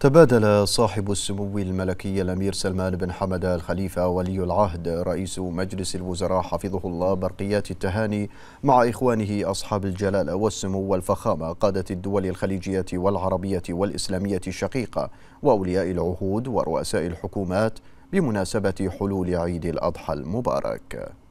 تبادل صاحب السمو الملكي الأمير سلمان بن حمد الخليفة ولي العهد رئيس مجلس الوزراء حفظه الله برقيات التهاني مع إخوانه أصحاب الجلالة والسمو والفخامة قادة الدول الخليجية والعربية والإسلامية الشقيقة وأولياء العهود ورؤساء الحكومات بمناسبة حلول عيد الأضحى المبارك